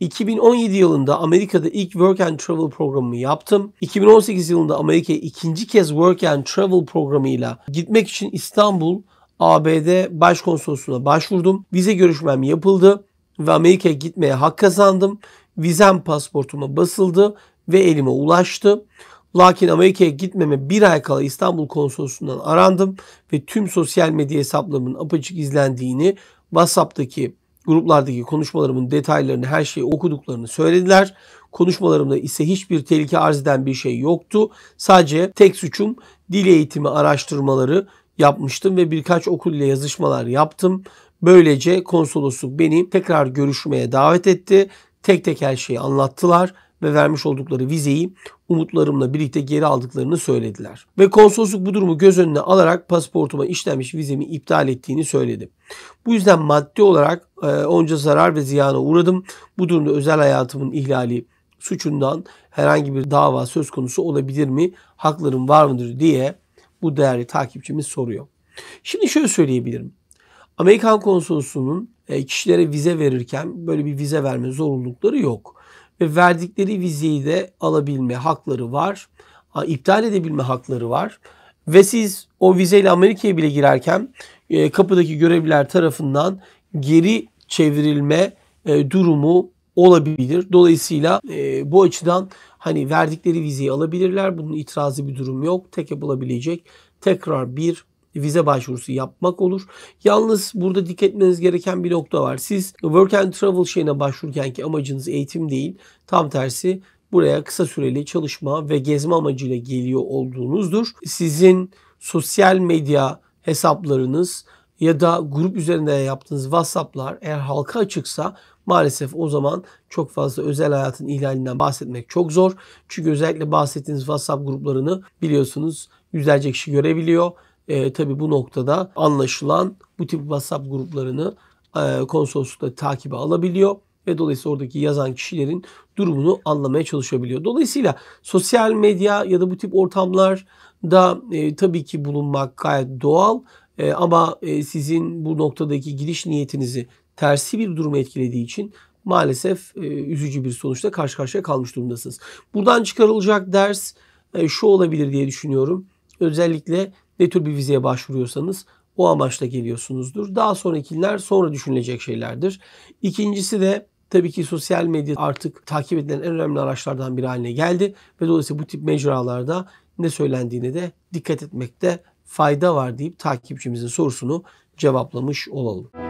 2017 yılında Amerika'da ilk Work and Travel programımı yaptım. 2018 yılında Amerika'ya ikinci kez Work and Travel programıyla gitmek için İstanbul ABD Başkonsolosluğu'na başvurdum. Vize görüşmem yapıldı ve Amerika'ya gitmeye hak kazandım. Vizem pasportuma basıldı ve elime ulaştı. Lakin Amerika'ya gitmeme bir ay kala İstanbul Konsolosluğu'ndan arandım ve tüm sosyal medya hesaplarımın apaçık izlendiğini WhatsApp'taki Gruplardaki konuşmalarımın detaylarını, her şeyi okuduklarını söylediler. Konuşmalarımda ise hiçbir tehlike arz eden bir şey yoktu. Sadece tek suçum dil eğitimi araştırmaları yapmıştım ve birkaç okul ile yazışmalar yaptım. Böylece konsolosluk beni tekrar görüşmeye davet etti. Tek tek her şeyi anlattılar ve vermiş oldukları vizeyi umutlarımla birlikte geri aldıklarını söylediler. Ve konsolosluk bu durumu göz önüne alarak pasaportuma işlenmiş vizemi iptal ettiğini söyledi. Bu yüzden maddi olarak e, onca zarar ve ziyana uğradım. Bu durumda özel hayatımın ihlali suçundan herhangi bir dava söz konusu olabilir mi? Haklarım var mıdır diye bu değerli takipçimiz soruyor. Şimdi şöyle söyleyebilirim. Amerikan konsolosunun e, kişilere vize verirken böyle bir vize verme zorunlulukları yok ve verdikleri vizeyi de alabilme hakları var. iptal edebilme hakları var. Ve siz o vizeyle Amerika'ya bile girerken e, kapıdaki görevliler tarafından geri çevrilme e, durumu olabilir. Dolayısıyla e, bu açıdan hani verdikleri vizeyi alabilirler. Bunun itirazı bir durum yok. Tek yapılabilecek tekrar bir vize başvurusu yapmak olur. Yalnız burada dikkat etmeniz gereken bir nokta var. Siz work and travel şeyine başvururken ki amacınız eğitim değil. Tam tersi buraya kısa süreli çalışma ve gezme amacıyla geliyor olduğunuzdur. Sizin sosyal medya hesaplarınız ya da grup üzerinde yaptığınız WhatsApp'lar eğer halka açıksa maalesef o zaman çok fazla özel hayatın ihlalinden bahsetmek çok zor. Çünkü özellikle bahsettiğiniz WhatsApp gruplarını biliyorsunuz yüzlerce kişi görebiliyor e, tabii bu noktada anlaşılan bu tip WhatsApp gruplarını e, konsoloslukta takibe alabiliyor ve dolayısıyla oradaki yazan kişilerin durumunu anlamaya çalışabiliyor. Dolayısıyla sosyal medya ya da bu tip ortamlarda e, tabii ki bulunmak gayet doğal e, ama e, sizin bu noktadaki giriş niyetinizi tersi bir durumu etkilediği için maalesef e, üzücü bir sonuçta karşı karşıya kalmış durumdasınız. Buradan çıkarılacak ders e, şu olabilir diye düşünüyorum. Özellikle ne tür bir vizeye başvuruyorsanız o amaçla geliyorsunuzdur. Daha sonrakiler sonra düşünülecek şeylerdir. İkincisi de tabii ki sosyal medya artık takip edilen en önemli araçlardan biri haline geldi ve dolayısıyla bu tip mecralarda ne söylendiğine de dikkat etmekte fayda var deyip takipçimizin sorusunu cevaplamış olalım.